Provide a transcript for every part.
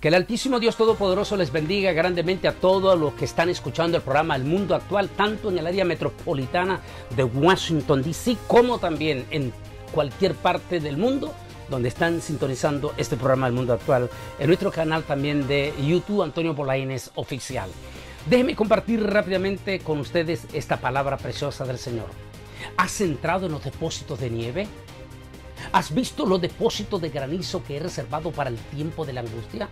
Que el Altísimo Dios Todopoderoso les bendiga grandemente a todos los que están escuchando el programa El Mundo Actual, tanto en el área metropolitana de Washington, D.C., como también en cualquier parte del mundo donde están sintonizando este programa El Mundo Actual, en nuestro canal también de YouTube, Antonio Polaines Oficial. Déjenme compartir rápidamente con ustedes esta palabra preciosa del Señor. ¿Has entrado en los depósitos de nieve? ¿Has visto los depósitos de granizo que he reservado para el tiempo de la angustia?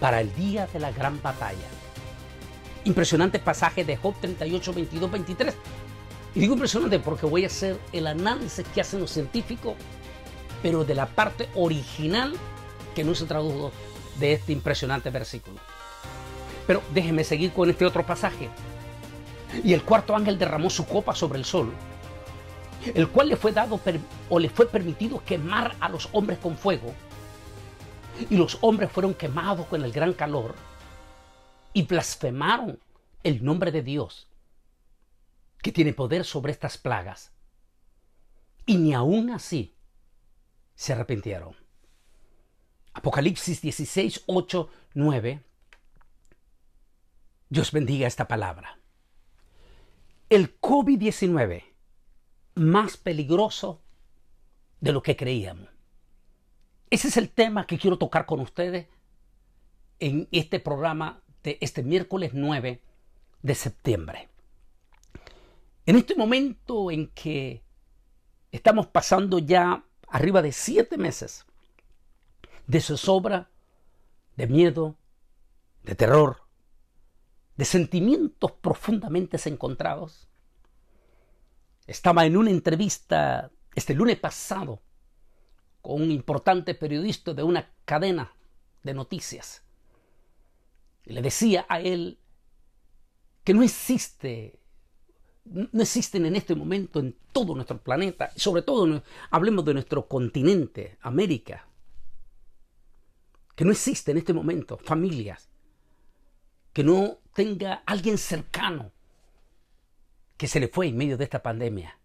Para el día de la gran batalla. Impresionante pasaje de Job 38, 22, 23. Y digo impresionante porque voy a hacer el análisis que hacen los científicos, pero de la parte original que no se tradujo de este impresionante versículo. Pero déjeme seguir con este otro pasaje. Y el cuarto ángel derramó su copa sobre el sol el cual le fue dado o le fue permitido quemar a los hombres con fuego, y los hombres fueron quemados con el gran calor, y blasfemaron el nombre de Dios, que tiene poder sobre estas plagas, y ni aún así se arrepintieron. Apocalipsis 16, 8, 9. Dios bendiga esta palabra. El COVID-19 más peligroso de lo que creíamos. Ese es el tema que quiero tocar con ustedes en este programa de este miércoles 9 de septiembre. En este momento en que estamos pasando ya arriba de siete meses de zozobra, de miedo, de terror, de sentimientos profundamente encontrados, estaba en una entrevista este lunes pasado con un importante periodista de una cadena de noticias. Y le decía a él que no existe, no existen en este momento en todo nuestro planeta, sobre todo hablemos de nuestro continente, América, que no existe en este momento familias que no tenga alguien cercano que se le fue en medio de esta pandemia.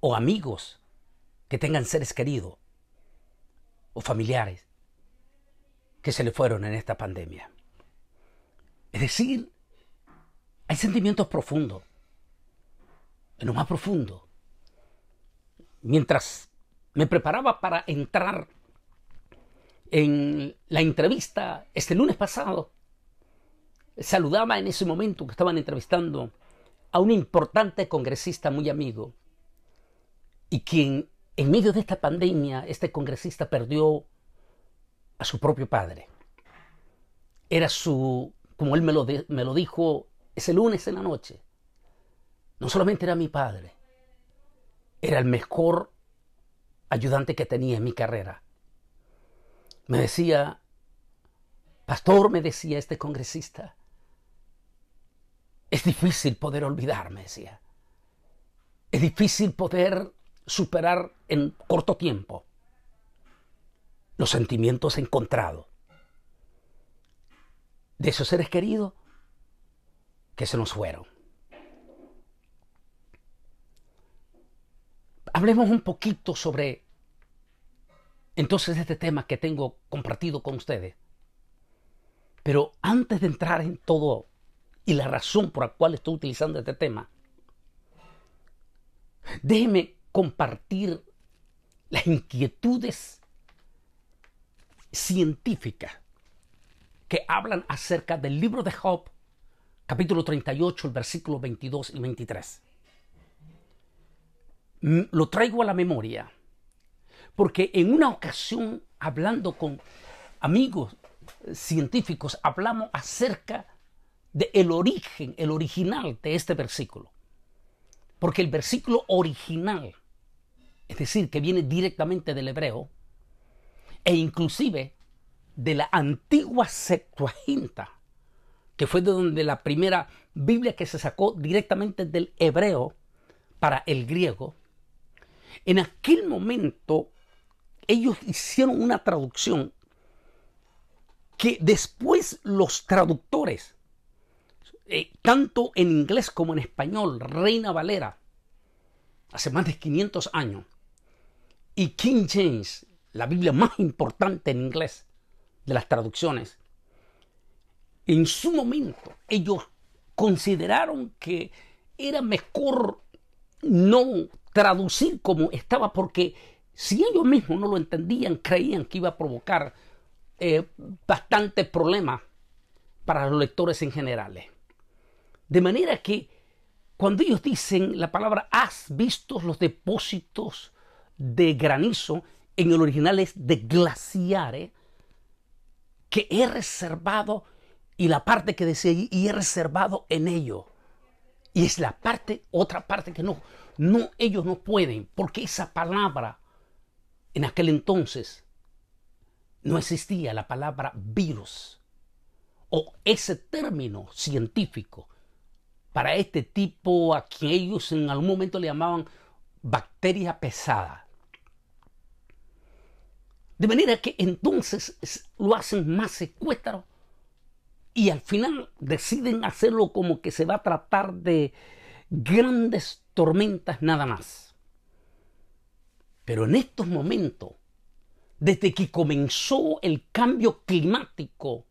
O amigos que tengan seres queridos. O familiares que se le fueron en esta pandemia. Es decir, hay sentimientos profundos. En lo más profundo. Mientras me preparaba para entrar en la entrevista este lunes pasado, saludaba en ese momento que estaban entrevistando a un importante congresista muy amigo y quien en medio de esta pandemia, este congresista perdió a su propio padre. Era su, como él me lo, me lo dijo ese lunes en la noche, no solamente era mi padre, era el mejor ayudante que tenía en mi carrera. Me decía, pastor, me decía este congresista, es difícil poder olvidar, decía. Es difícil poder superar en corto tiempo los sentimientos encontrados de esos seres queridos que se nos fueron. Hablemos un poquito sobre entonces este tema que tengo compartido con ustedes. Pero antes de entrar en todo y la razón por la cual estoy utilizando este tema, déjeme compartir las inquietudes científicas que hablan acerca del libro de Job, capítulo 38, versículos 22 y 23. Mm, lo traigo a la memoria porque en una ocasión hablando con amigos científicos hablamos acerca de el origen, el original de este versículo. Porque el versículo original, es decir, que viene directamente del hebreo, e inclusive de la antigua Septuaginta, que fue de donde la primera Biblia que se sacó directamente del hebreo para el griego, en aquel momento ellos hicieron una traducción que después los traductores eh, tanto en inglés como en español, Reina Valera, hace más de 500 años, y King James, la Biblia más importante en inglés de las traducciones, en su momento ellos consideraron que era mejor no traducir como estaba porque si ellos mismos no lo entendían, creían que iba a provocar bastante eh, bastantes problemas para los lectores en generales. De manera que cuando ellos dicen la palabra has visto los depósitos de granizo, en el original es de glaciares, que he reservado, y la parte que decía y he reservado en ello. Y es la parte, otra parte que no, no, ellos no pueden, porque esa palabra en aquel entonces no existía, la palabra virus, o ese término científico para este tipo, a ellos en algún momento le llamaban bacteria pesada. De manera que entonces lo hacen más secuestro y al final deciden hacerlo como que se va a tratar de grandes tormentas nada más. Pero en estos momentos, desde que comenzó el cambio climático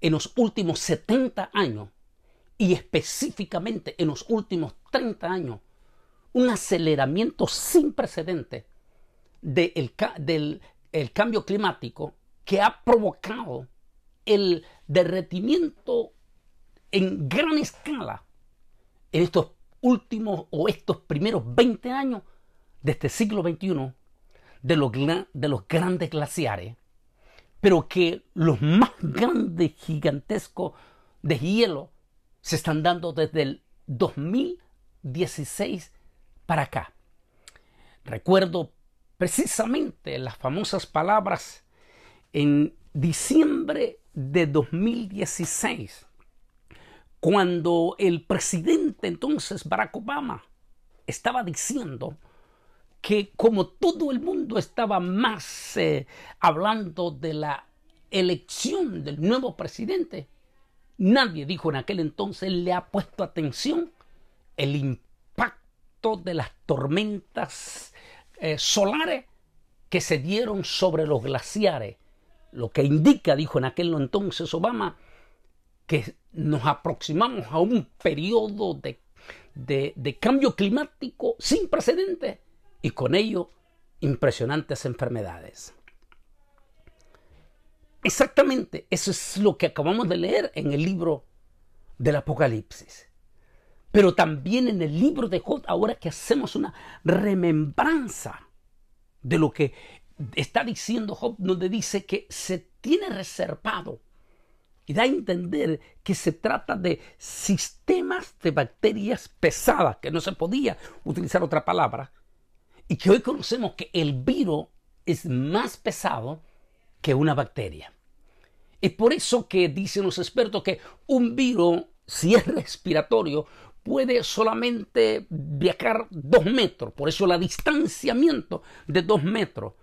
en los últimos 70 años, y específicamente en los últimos 30 años, un aceleramiento sin precedente del cambio climático que ha provocado el derretimiento en gran escala en estos últimos o estos primeros 20 años de este siglo XXI de los, de los grandes glaciares, pero que los más grandes gigantescos de hielo se están dando desde el 2016 para acá. Recuerdo precisamente las famosas palabras en diciembre de 2016, cuando el presidente entonces Barack Obama estaba diciendo que como todo el mundo estaba más eh, hablando de la elección del nuevo presidente, Nadie dijo en aquel entonces le ha puesto atención el impacto de las tormentas eh, solares que se dieron sobre los glaciares, lo que indica, dijo en aquel entonces Obama, que nos aproximamos a un periodo de cambio climático sin precedentes y con ello impresionantes enfermedades. Exactamente, eso es lo que acabamos de leer en el libro del Apocalipsis. Pero también en el libro de Job, ahora que hacemos una remembranza de lo que está diciendo Job, donde dice que se tiene reservado y da a entender que se trata de sistemas de bacterias pesadas, que no se podía utilizar otra palabra, y que hoy conocemos que el virus es más pesado que una bacteria. Es por eso que dicen los expertos que un virus, si es respiratorio, puede solamente viajar dos metros. Por eso el distanciamiento de dos metros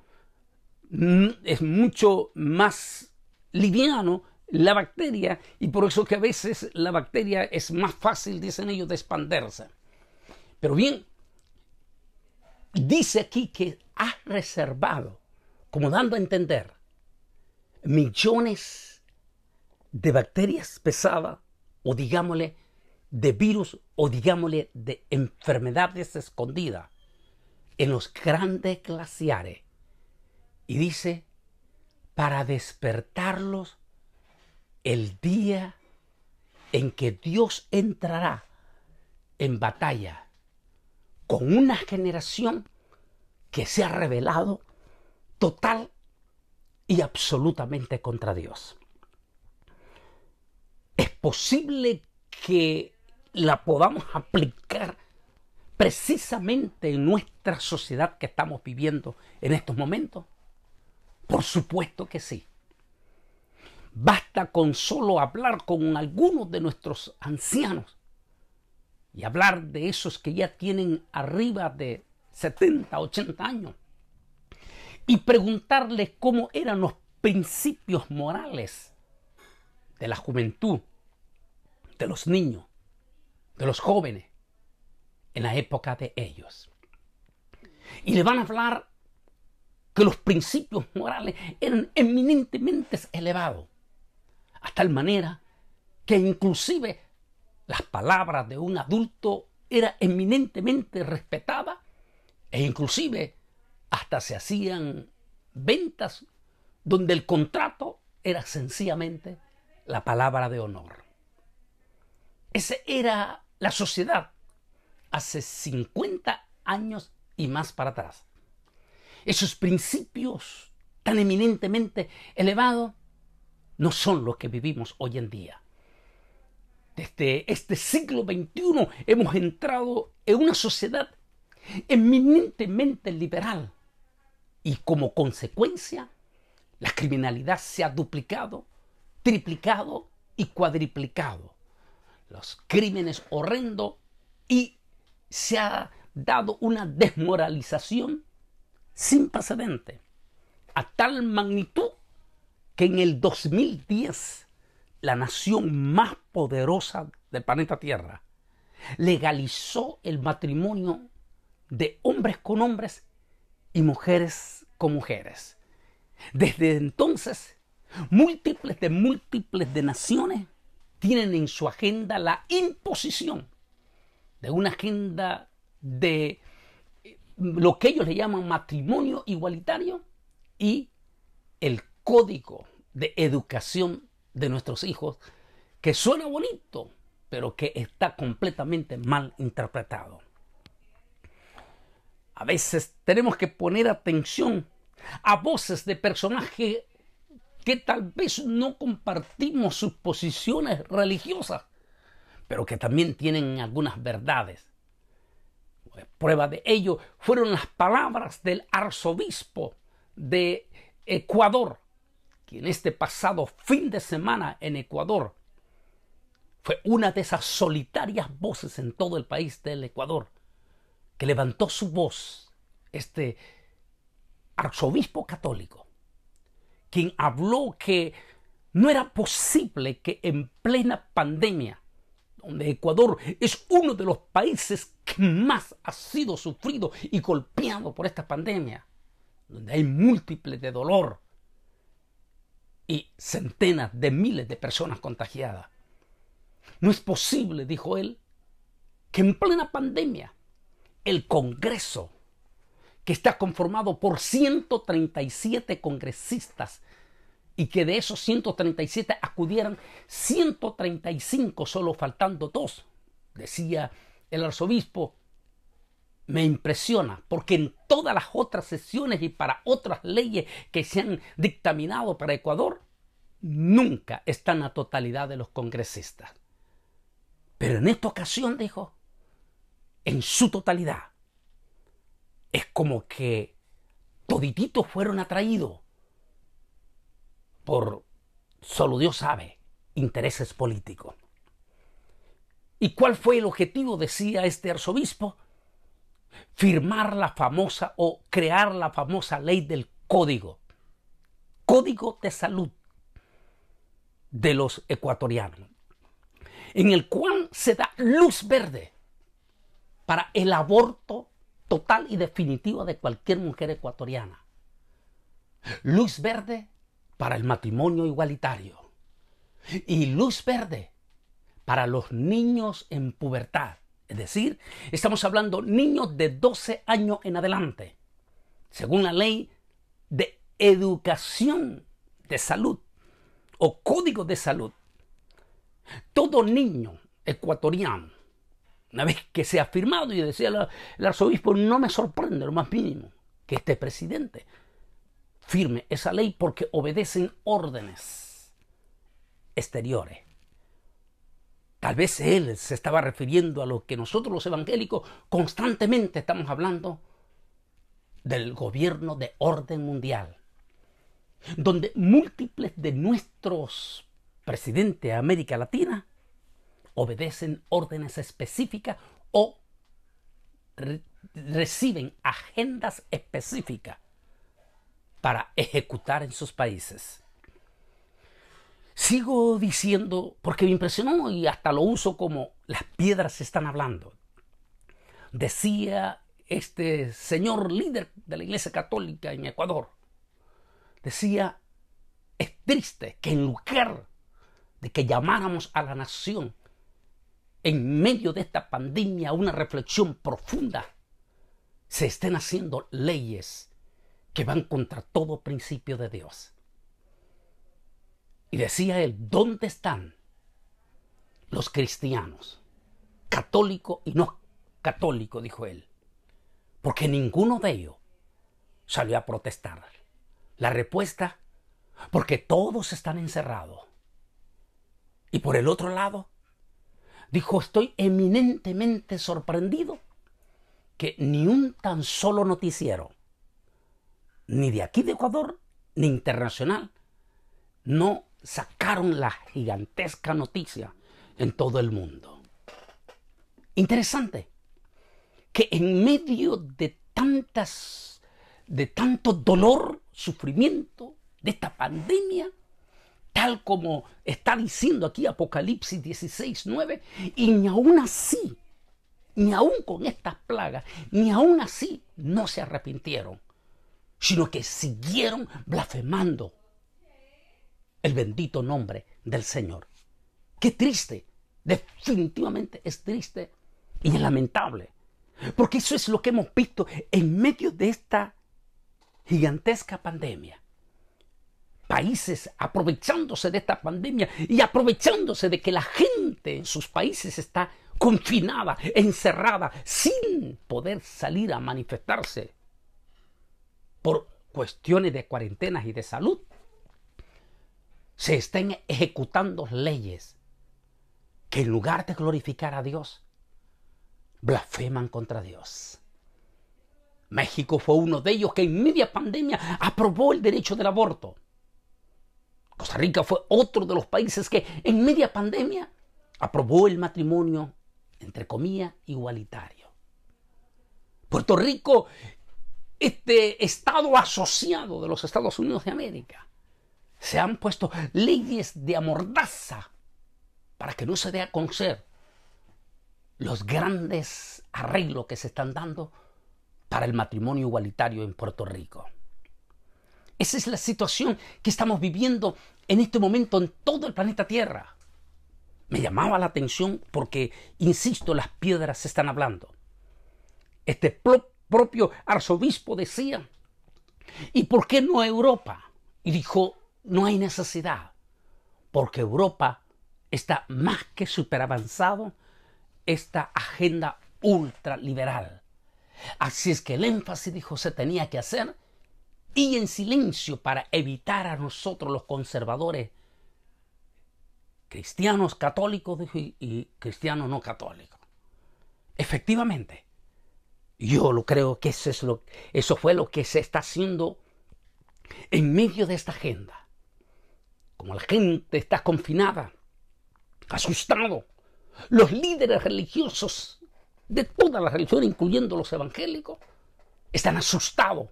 mm, es mucho más liviano la bacteria y por eso que a veces la bacteria es más fácil, dicen ellos, de expandirse. Pero bien, dice aquí que ha reservado, como dando a entender, millones de bacterias pesadas, o digámosle, de virus, o digámosle, de enfermedades escondidas en los grandes glaciares. Y dice, para despertarlos el día en que Dios entrará en batalla con una generación que se ha revelado total y absolutamente contra Dios. Es posible que la podamos aplicar precisamente en nuestra sociedad que estamos viviendo en estos momentos. Por supuesto que sí. Basta con solo hablar con algunos de nuestros ancianos y hablar de esos que ya tienen arriba de 70, 80 años y preguntarle cómo eran los principios morales de la juventud, de los niños, de los jóvenes, en la época de ellos. Y le van a hablar que los principios morales eran eminentemente elevados, hasta tal manera que inclusive las palabras de un adulto era eminentemente respetada e inclusive se hacían ventas donde el contrato era sencillamente la palabra de honor. Esa era la sociedad hace 50 años y más para atrás. Esos principios tan eminentemente elevados no son los que vivimos hoy en día. Desde este siglo XXI hemos entrado en una sociedad eminentemente liberal, y como consecuencia, la criminalidad se ha duplicado, triplicado y cuadriplicado. Los crímenes horrendos y se ha dado una desmoralización sin precedente a tal magnitud que en el 2010 la nación más poderosa del planeta Tierra legalizó el matrimonio de hombres con hombres y mujeres con mujeres. Desde entonces, múltiples de múltiples de naciones tienen en su agenda la imposición de una agenda de eh, lo que ellos le llaman matrimonio igualitario y el código de educación de nuestros hijos, que suena bonito, pero que está completamente mal interpretado. A veces tenemos que poner atención a voces de personajes que tal vez no compartimos sus posiciones religiosas, pero que también tienen algunas verdades. Pues, prueba de ello fueron las palabras del arzobispo de Ecuador, quien este pasado fin de semana en Ecuador fue una de esas solitarias voces en todo el país del Ecuador, que levantó su voz, este arzobispo católico, quien habló que no era posible que en plena pandemia, donde Ecuador es uno de los países que más ha sido sufrido y golpeado por esta pandemia, donde hay múltiples de dolor y centenas de miles de personas contagiadas. No es posible, dijo él, que en plena pandemia el Congreso, que está conformado por 137 congresistas y que de esos 137 acudieran 135, solo faltando dos, decía el arzobispo, me impresiona, porque en todas las otras sesiones y para otras leyes que se han dictaminado para Ecuador, nunca están la totalidad de los congresistas. Pero en esta ocasión, dijo, en su totalidad. Es como que todititos fueron atraídos por, solo Dios sabe, intereses políticos. ¿Y cuál fue el objetivo, decía este arzobispo? Firmar la famosa o crear la famosa ley del código, código de salud de los ecuatorianos, en el cual se da luz verde para el aborto total y definitivo de cualquier mujer ecuatoriana. Luz verde para el matrimonio igualitario. Y luz verde para los niños en pubertad. Es decir, estamos hablando niños de 12 años en adelante, según la ley de educación de salud o código de salud. Todo niño ecuatoriano una vez que se ha firmado, y decía el arzobispo, no me sorprende lo más mínimo que este presidente firme esa ley porque obedecen órdenes exteriores. Tal vez él se estaba refiriendo a lo que nosotros los evangélicos constantemente estamos hablando del gobierno de orden mundial, donde múltiples de nuestros presidentes de América Latina obedecen órdenes específicas o reciben agendas específicas para ejecutar en sus países. Sigo diciendo, porque me impresionó y hasta lo uso como las piedras están hablando. Decía este señor líder de la Iglesia Católica en Ecuador, decía, es triste que en lugar de que llamáramos a la nación en medio de esta pandemia una reflexión profunda, se estén haciendo leyes que van contra todo principio de Dios. Y decía él, ¿dónde están los cristianos, católico y no católico, dijo él? Porque ninguno de ellos salió a protestar. La respuesta, porque todos están encerrados. Y por el otro lado, Dijo, estoy eminentemente sorprendido que ni un tan solo noticiero, ni de aquí de Ecuador, ni internacional, no sacaron la gigantesca noticia en todo el mundo. Interesante que en medio de tantas, de tanto dolor, sufrimiento, de esta pandemia, tal como está diciendo aquí Apocalipsis 16, 9, y ni aún así, ni aún con estas plagas, ni aún así no se arrepintieron, sino que siguieron blasfemando el bendito nombre del Señor. Qué triste, definitivamente es triste y es lamentable, porque eso es lo que hemos visto en medio de esta gigantesca pandemia países aprovechándose de esta pandemia y aprovechándose de que la gente en sus países está confinada, encerrada, sin poder salir a manifestarse por cuestiones de cuarentenas y de salud. Se están ejecutando leyes que en lugar de glorificar a Dios, blasfeman contra Dios. México fue uno de ellos que en media pandemia aprobó el derecho del aborto. Costa Rica fue otro de los países que en media pandemia aprobó el matrimonio, entre comillas, igualitario. Puerto Rico, este estado asociado de los Estados Unidos de América, se han puesto leyes de amordaza para que no se dé a conocer los grandes arreglos que se están dando para el matrimonio igualitario en Puerto Rico. Esa es la situación que estamos viviendo en este momento en todo el planeta Tierra. Me llamaba la atención porque, insisto, las piedras se están hablando. Este propio arzobispo decía, ¿y por qué no Europa? Y dijo, no hay necesidad, porque Europa está más que superavanzado esta agenda ultraliberal. Así es que el énfasis, dijo, se tenía que hacer y en silencio para evitar a nosotros los conservadores cristianos católicos y cristianos no católicos. Efectivamente, yo lo creo que eso, es lo, eso fue lo que se está haciendo en medio de esta agenda. Como la gente está confinada, asustado, los líderes religiosos de todas las religiones, incluyendo los evangélicos, están asustados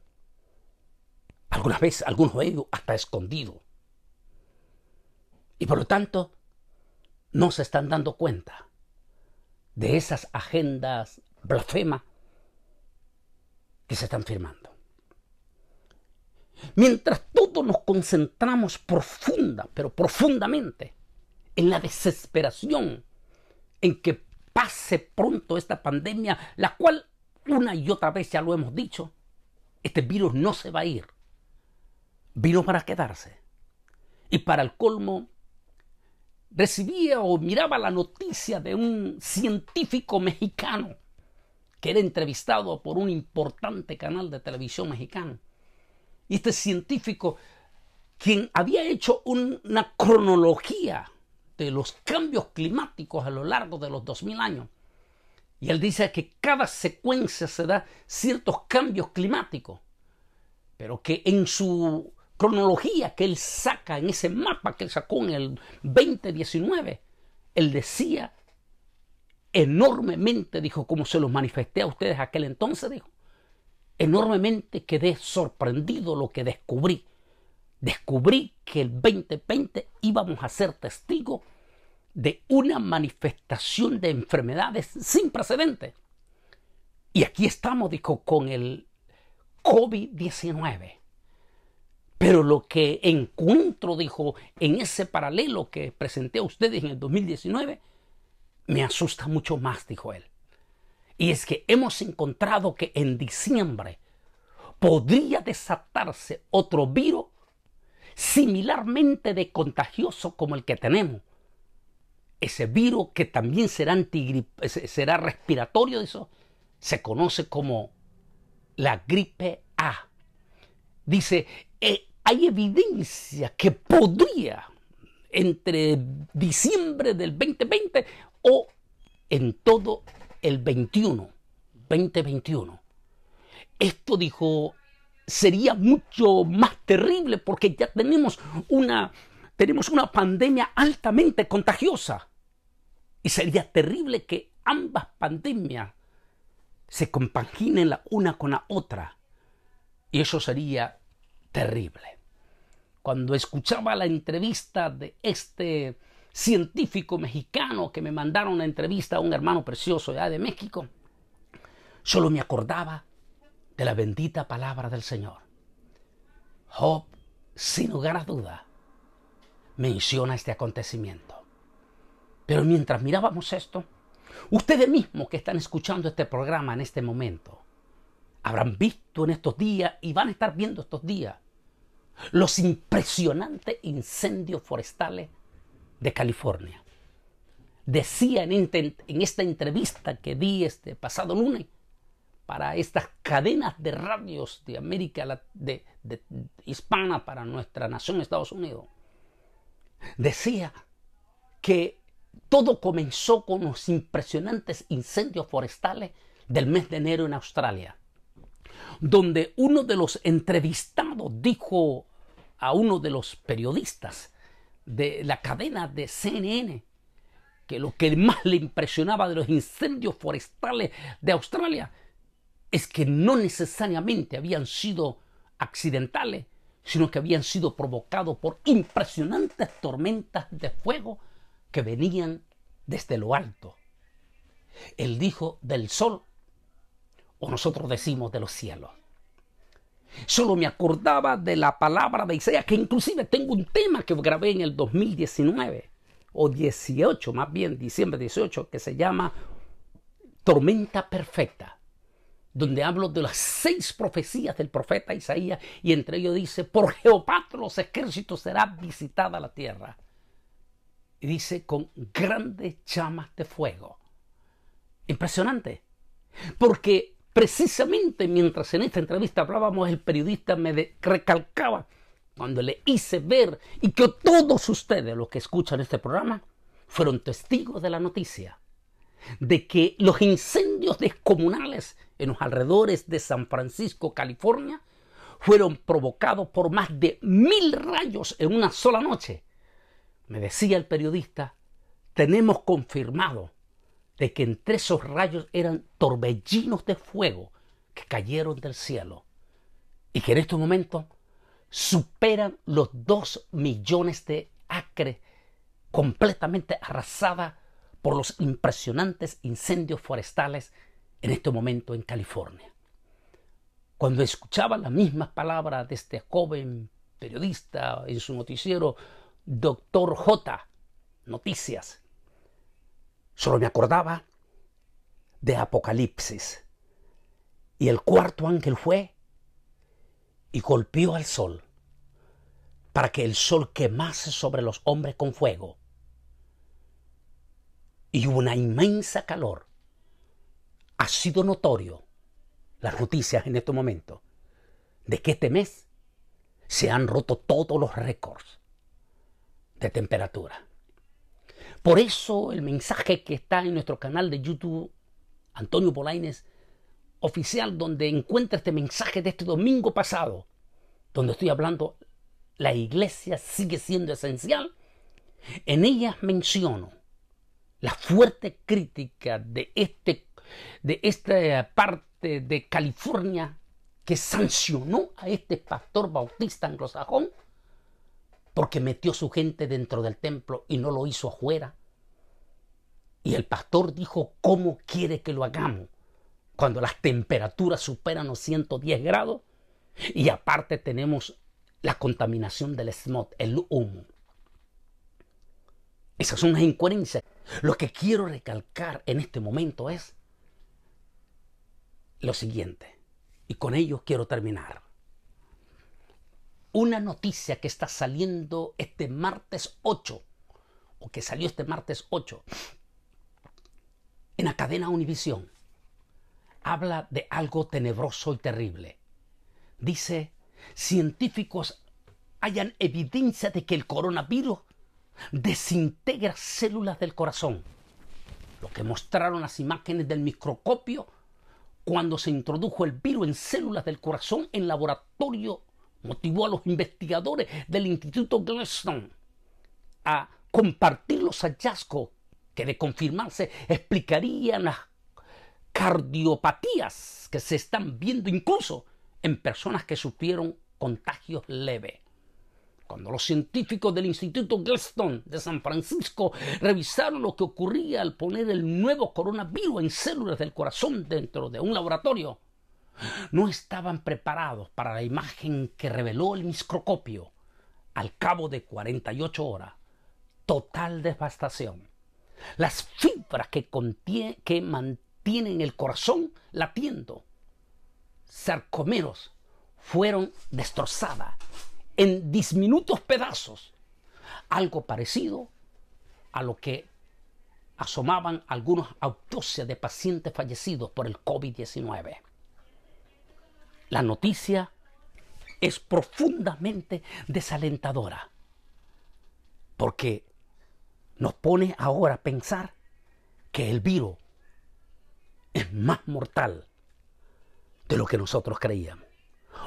algunas veces, algunos de ellos hasta escondido. Y por lo tanto, no se están dando cuenta de esas agendas blasfemas que se están firmando. Mientras todos nos concentramos profunda, pero profundamente, en la desesperación en que pase pronto esta pandemia, la cual una y otra vez ya lo hemos dicho, este virus no se va a ir vino para quedarse. Y para el colmo, recibía o miraba la noticia de un científico mexicano que era entrevistado por un importante canal de televisión mexicano. Y este científico, quien había hecho una cronología de los cambios climáticos a lo largo de los 2000 años, y él dice que cada secuencia se da ciertos cambios climáticos, pero que en su cronología que él saca en ese mapa que él sacó en el 2019, él decía enormemente, dijo, como se los manifesté a ustedes aquel entonces, dijo, enormemente quedé sorprendido lo que descubrí. Descubrí que el 2020 íbamos a ser testigos de una manifestación de enfermedades sin precedentes. Y aquí estamos, dijo, con el COVID-19. Pero lo que encuentro, dijo, en ese paralelo que presenté a ustedes en el 2019, me asusta mucho más, dijo él. Y es que hemos encontrado que en diciembre podría desatarse otro virus similarmente de contagioso como el que tenemos. Ese virus que también será, será respiratorio, eso, se conoce como la gripe A. Dice, hay evidencia que podría entre diciembre del 2020 o en todo el 21, 2021. Esto dijo, sería mucho más terrible porque ya tenemos una, tenemos una pandemia altamente contagiosa. Y sería terrible que ambas pandemias se compaginen la una con la otra. Y eso sería terrible cuando escuchaba la entrevista de este científico mexicano que me mandaron la entrevista a un hermano precioso ya de México, solo me acordaba de la bendita palabra del Señor. Job, sin lugar a duda, menciona este acontecimiento. Pero mientras mirábamos esto, ustedes mismos que están escuchando este programa en este momento, habrán visto en estos días y van a estar viendo estos días los impresionantes incendios forestales de California. Decía en, esta entrevista que di este pasado lunes para estas cadenas de radios de América de, hispana para nuestra nación Estados Unidos, decía que todo comenzó con los impresionantes incendios forestales del mes de enero en Australia, donde uno de los entrevistados dijo a uno de los periodistas de la cadena de CNN, que lo que más le impresionaba de los incendios forestales de Australia es que no necesariamente habían sido accidentales, sino que habían sido provocados por impresionantes tormentas de fuego que venían desde lo alto. Él dijo del sol, o nosotros decimos de los cielos. Solo me acordaba de la palabra de Isaías, que inclusive tengo un tema que grabé en el 2019, o 18 más bien, diciembre 18, que se llama Tormenta Perfecta, donde hablo de las seis profecías del profeta Isaías y entre ellos dice, por Jehová, los ejércitos será visitada la tierra. Y dice, con grandes llamas de fuego. Impresionante, porque Precisamente mientras en esta entrevista hablábamos, el periodista me recalcaba cuando le hice ver y que todos ustedes los que escuchan este programa fueron testigos de la noticia de que los incendios descomunales en los alrededores de San Francisco, California, fueron provocados por más de mil rayos en una sola noche. Me decía el periodista, tenemos confirmado de que entre esos rayos eran torbellinos de fuego que cayeron del cielo y que en estos momentos superan los dos millones de acres completamente arrasada por los impresionantes incendios forestales en este momento en California. Cuando escuchaba las mismas palabras de este joven periodista en su noticiero, Doctor J, Noticias, Solo me acordaba de Apocalipsis. Y el cuarto ángel fue y golpeó al sol para que el sol quemase sobre los hombres con fuego. Y hubo una inmensa calor. Ha sido notorio las noticias en este momento de que este mes se han roto todos los récords de temperatura. Por eso el mensaje que está en nuestro canal de YouTube, Antonio Polaines, oficial, donde encuentra este mensaje de este domingo pasado, donde estoy hablando, la iglesia sigue siendo esencial. En ella menciono la fuerte crítica de, este, de esta parte de California que sancionó a este pastor bautista anglosajón porque metió su gente dentro del templo y no lo hizo afuera. Y el pastor dijo, ¿cómo quiere que lo hagamos? Cuando las temperaturas superan los 110 grados y aparte tenemos la contaminación del smog, el humo. Esas son las incoherencias. Lo que quiero recalcar en este momento es lo siguiente, y con ello quiero terminar. Una noticia que está saliendo este martes 8, o que salió este martes 8, en la cadena Univisión habla de algo tenebroso y terrible. Dice, científicos hayan evidencia de que el coronavirus desintegra células del corazón. Lo que mostraron las imágenes del microscopio cuando se introdujo el virus en células del corazón en laboratorio motivó a los investigadores del Instituto Glaston a compartir los hallazgos que de confirmarse explicarían las cardiopatías que se están viendo incluso en personas que sufrieron contagios leves. Cuando los científicos del Instituto Gladstone de San Francisco revisaron lo que ocurría al poner el nuevo coronavirus en células del corazón dentro de un laboratorio, no estaban preparados para la imagen que reveló el microscopio al cabo de 48 horas. Total devastación las fibras que, que mantienen el corazón latiendo, sarcomeros, fueron destrozadas en disminutos pedazos, algo parecido a lo que asomaban algunos autopsias de pacientes fallecidos por el COVID-19. La noticia es profundamente desalentadora, porque nos pone ahora a pensar que el virus es más mortal de lo que nosotros creíamos.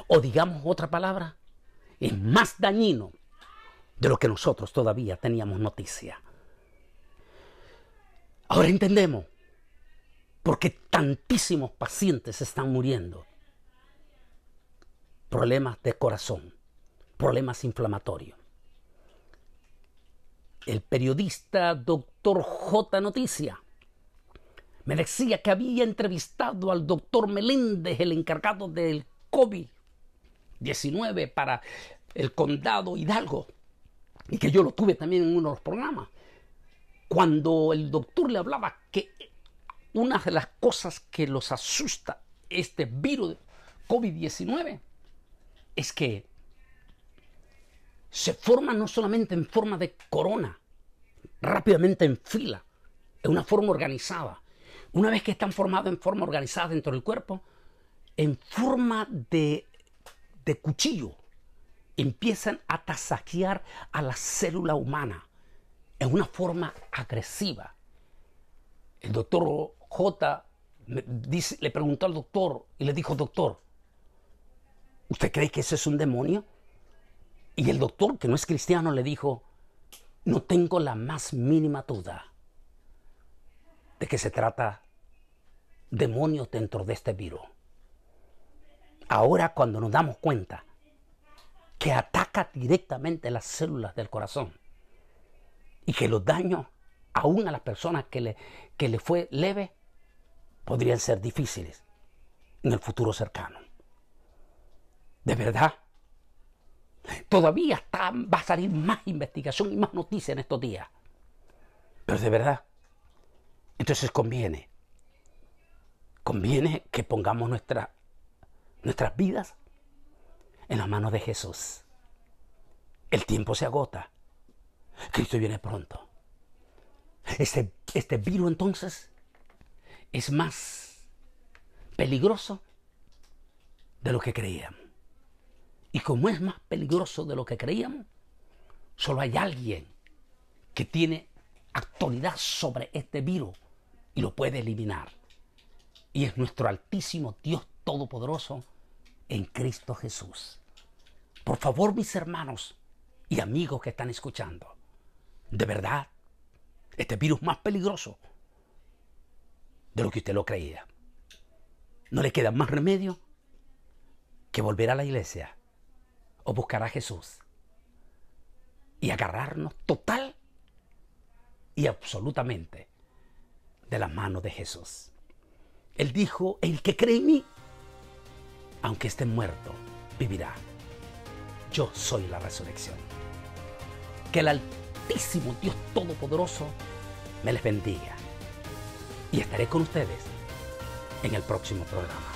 O digamos otra palabra, es más dañino de lo que nosotros todavía teníamos noticia. Ahora entendemos por qué tantísimos pacientes están muriendo. Problemas de corazón, problemas inflamatorios el periodista doctor J. Noticia. Me decía que había entrevistado al doctor Meléndez, el encargado del COVID-19 para el condado Hidalgo, y que yo lo tuve también en uno de los programas. Cuando el doctor le hablaba que una de las cosas que los asusta este virus COVID-19 es que se forman no solamente en forma de corona, rápidamente en fila, en una forma organizada. Una vez que están formados en forma organizada dentro del cuerpo, en forma de, de cuchillo, empiezan a tasajear a la célula humana en una forma agresiva. El doctor J le preguntó al doctor y le dijo, doctor, ¿usted cree que ese es un demonio? Y el doctor, que no es cristiano, le dijo, no tengo la más mínima duda de que se trata demonios dentro de este virus. Ahora cuando nos damos cuenta que ataca directamente las células del corazón y que los daños aún a las personas que le, que le fue leve podrían ser difíciles en el futuro cercano. De verdad, Todavía va a salir más investigación y más noticias en estos días. Pero de verdad. Entonces conviene. Conviene que pongamos nuestras vidas en las manos de Jesús. El tiempo se agota. Cristo viene pronto. Este, este virus entonces es más peligroso de lo que creíamos. Y como es más peligroso de lo que creíamos, solo hay alguien que tiene autoridad sobre este virus y lo puede eliminar. Y es nuestro altísimo Dios Todopoderoso en Cristo Jesús. Por favor, mis hermanos y amigos que están escuchando, de verdad, este virus más peligroso de lo que usted lo creía. No le queda más remedio que volver a la iglesia o buscar a Jesús y agarrarnos total y absolutamente de la mano de Jesús. Él dijo, el que cree en mí, aunque esté muerto, vivirá. Yo soy la resurrección. Que el Altísimo Dios Todopoderoso me les bendiga. Y estaré con ustedes en el próximo programa.